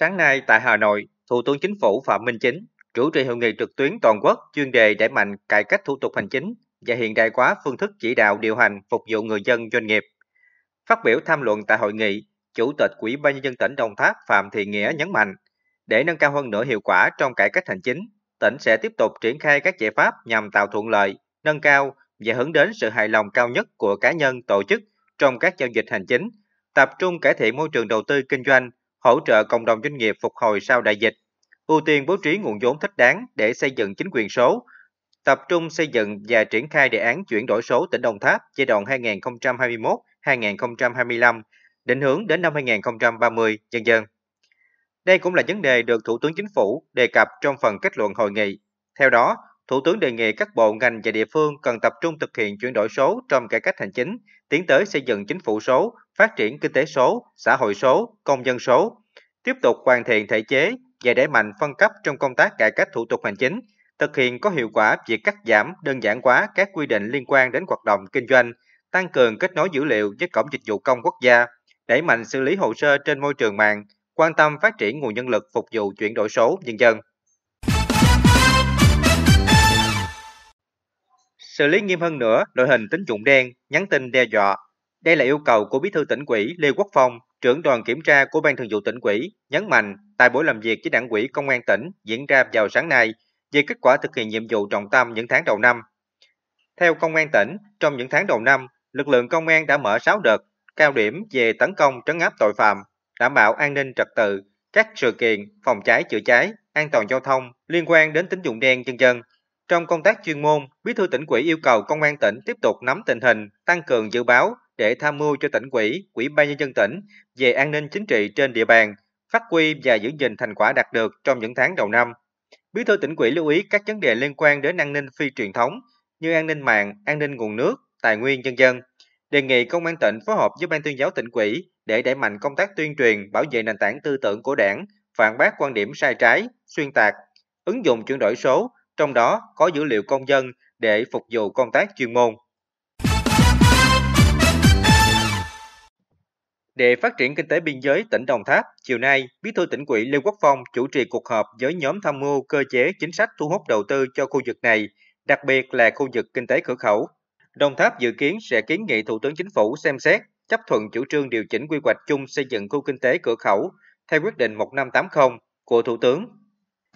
Sáng nay tại Hà Nội, Thủ tướng Chính phủ Phạm Minh Chính chủ trì hội nghị trực tuyến toàn quốc chuyên đề đẩy mạnh cải cách thủ tục hành chính và hiện đại hóa phương thức chỉ đạo điều hành phục vụ người dân doanh nghiệp. Phát biểu tham luận tại hội nghị, Chủ tịch Ủy ban nhân dân tỉnh Đồng Tháp Phạm Thị Nghĩa nhấn mạnh, để nâng cao hơn nữa hiệu quả trong cải cách hành chính, tỉnh sẽ tiếp tục triển khai các giải pháp nhằm tạo thuận lợi, nâng cao và hướng đến sự hài lòng cao nhất của cá nhân tổ chức trong các giao dịch hành chính, tập trung cải thiện môi trường đầu tư kinh doanh, hỗ trợ cộng đồng doanh nghiệp phục hồi sau đại dịch, ưu tiên bố trí nguồn vốn thích đáng để xây dựng chính quyền số, tập trung xây dựng và triển khai đề án chuyển đổi số tỉnh Đồng Tháp giai đoạn 2021-2025, định hướng đến năm 2030, dân dân. Đây cũng là vấn đề được Thủ tướng Chính phủ đề cập trong phần kết luận hội nghị. Theo đó, Thủ tướng đề nghị các bộ ngành và địa phương cần tập trung thực hiện chuyển đổi số trong cải cách hành chính, tiến tới xây dựng chính phủ số, phát triển kinh tế số, xã hội số, công dân số, tiếp tục hoàn thiện thể chế và đẩy mạnh phân cấp trong công tác cải cách thủ tục hành chính, thực hiện có hiệu quả việc cắt giảm, đơn giản hóa các quy định liên quan đến hoạt động kinh doanh, tăng cường kết nối dữ liệu với cổng dịch vụ công quốc gia, đẩy mạnh xử lý hồ sơ trên môi trường mạng, quan tâm phát triển nguồn nhân lực phục vụ chuyển đổi số nhân dân. xử lý nghiêm hơn nữa đội hình tín dụng đen, nhắn tin đe dọa. Đây là yêu cầu của Bí thư tỉnh ủy Lê Quốc Phong, trưởng đoàn kiểm tra của Ban Thường vụ tỉnh ủy, nhấn mạnh tại buổi làm việc với Đảng ủy Công an tỉnh diễn ra vào sáng nay về kết quả thực hiện nhiệm vụ trọng tâm những tháng đầu năm. Theo Công an tỉnh, trong những tháng đầu năm, lực lượng công an đã mở 6 đợt cao điểm về tấn công trấn áp tội phạm, đảm bảo an ninh trật tự, các sự kiện phòng cháy chữa cháy, an toàn giao thông liên quan đến tín dụng đen dân dân trong công tác chuyên môn, Bí thư tỉnh ủy yêu cầu công an tỉnh tiếp tục nắm tình hình, tăng cường dự báo để tham mưu cho tỉnh ủy, ủy ban nhân dân tỉnh về an ninh chính trị trên địa bàn, phát huy và giữ gìn thành quả đạt được trong những tháng đầu năm. Bí thư tỉnh ủy lưu ý các vấn đề liên quan đến an ninh phi truyền thống như an ninh mạng, an ninh nguồn nước, tài nguyên nhân dân. Đề nghị công an tỉnh phối hợp với ban tuyên giáo tỉnh ủy để đẩy mạnh công tác tuyên truyền, bảo vệ nền tảng tư tưởng của Đảng, phản bác quan điểm sai trái, xuyên tạc, ứng dụng chuyển đổi số trong đó có dữ liệu công dân để phục vụ công tác chuyên môn. Để phát triển kinh tế biên giới tỉnh Đồng Tháp, chiều nay, Bí thư tỉnh ủy Lê Quốc Phong chủ trì cuộc họp với nhóm tham mưu cơ chế chính sách thu hút đầu tư cho khu vực này, đặc biệt là khu vực kinh tế cửa khẩu. Đồng Tháp dự kiến sẽ kiến nghị Thủ tướng Chính phủ xem xét chấp thuận chủ trương điều chỉnh quy hoạch chung xây dựng khu kinh tế cửa khẩu theo quyết định 1580 của Thủ tướng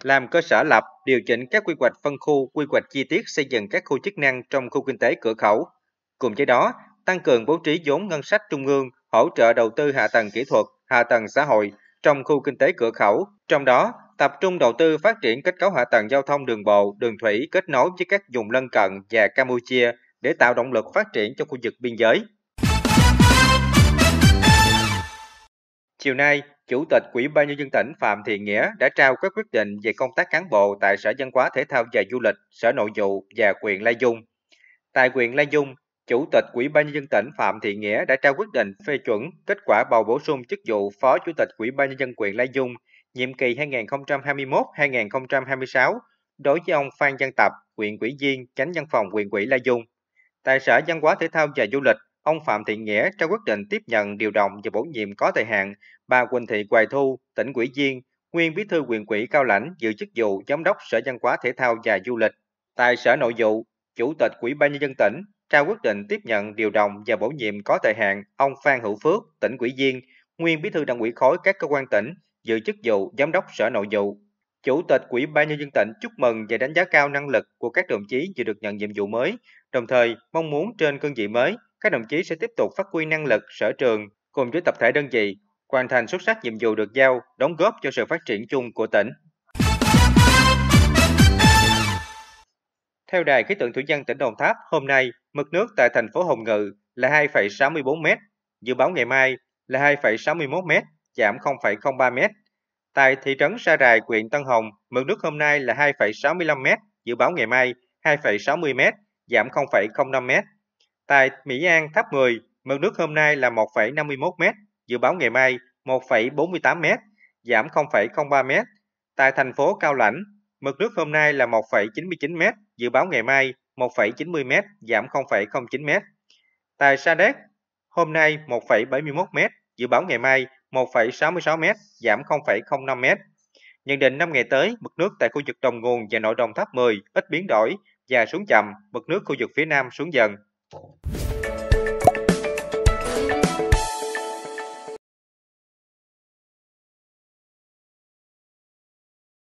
làm cơ sở lập, điều chỉnh các quy hoạch phân khu, quy hoạch chi tiết xây dựng các khu chức năng trong khu kinh tế cửa khẩu. Cùng với đó, tăng cường bố trí vốn ngân sách trung ương, hỗ trợ đầu tư hạ tầng kỹ thuật, hạ tầng xã hội trong khu kinh tế cửa khẩu, trong đó tập trung đầu tư phát triển kết cấu hạ tầng giao thông đường bộ, đường thủy kết nối với các vùng lân cận và Campuchia để tạo động lực phát triển cho khu vực biên giới. Chiều nay, Chủ tịch Ủy ban nhân dân tỉnh Phạm Thị Nghĩa đã trao các quyết định về công tác cán bộ tại Sở Văn hóa Thể thao và Du lịch, Sở Nội vụ và huyện Lai Dung. Tại huyện Lai Dung, Chủ tịch Ủy ban nhân dân tỉnh Phạm Thị Nghĩa đã trao quyết định phê chuẩn kết quả bầu bổ sung chức vụ Phó Chủ tịch Ủy ban nhân dân huyện Lai Dung nhiệm kỳ 2021-2026 đối với ông Phan Văn Tập, huyện ủy viên, chánh văn phòng huyện ủy Lai Dung. Tại Sở Văn hóa Thể thao và Du lịch, ông Phạm Thị Nghĩa trao quyết định tiếp nhận điều động và bổ nhiệm có thời hạn bà Quỳnh Thị Hoài Thu, tỉnh ủy viên, nguyên bí thư quyền quỹ Cao Lãnh giữ chức vụ giám đốc Sở Văn hóa Thể thao và Du lịch. Tại Sở Nội vụ, Chủ tịch Ủy ban nhân dân tỉnh trao quyết định tiếp nhận điều động và bổ nhiệm có thời hạn ông Phan Hữu Phước, tỉnh ủy viên, nguyên bí thư đảng ủy khối các cơ quan tỉnh giữ chức vụ giám đốc Sở Nội vụ. Chủ tịch Ủy ban nhân dân tỉnh chúc mừng và đánh giá cao năng lực của các đồng chí vừa được nhận nhiệm vụ mới, đồng thời mong muốn trên cương vị mới các đồng chí sẽ tiếp tục phát huy năng lực, sở trường cùng với tập thể đơn vị, hoàn thành xuất sắc nhiệm vụ được giao, đóng góp cho sự phát triển chung của tỉnh. Theo Đài khí tượng thủy văn tỉnh Đồng Tháp, hôm nay mực nước tại thành phố Hồng Ngự là 2,64 m, dự báo ngày mai là 2,61 m, giảm 0,03 m. Tại thị trấn Sa Rài, huyện Tân Hồng, mực nước hôm nay là 2,65 m, dự báo ngày mai 2,60 m, giảm 0,05 m. Tại Mỹ An tháp 10, mực nước hôm nay là 1,51m, dự báo ngày mai 1,48m, giảm 0,03m. Tại thành phố Cao Lãnh, mực nước hôm nay là 1,99m, dự báo ngày mai 1,90m, giảm 0,09m. Tại Sa Đéc, hôm nay 1,71m, dự báo ngày mai 1,66m, giảm 0,05m. Nhận định 5 ngày tới, mực nước tại khu vực đồng nguồn và nội đồng tháp 10 ít biến đổi và xuống chậm, mực nước khu vực phía nam xuống dần. gospel.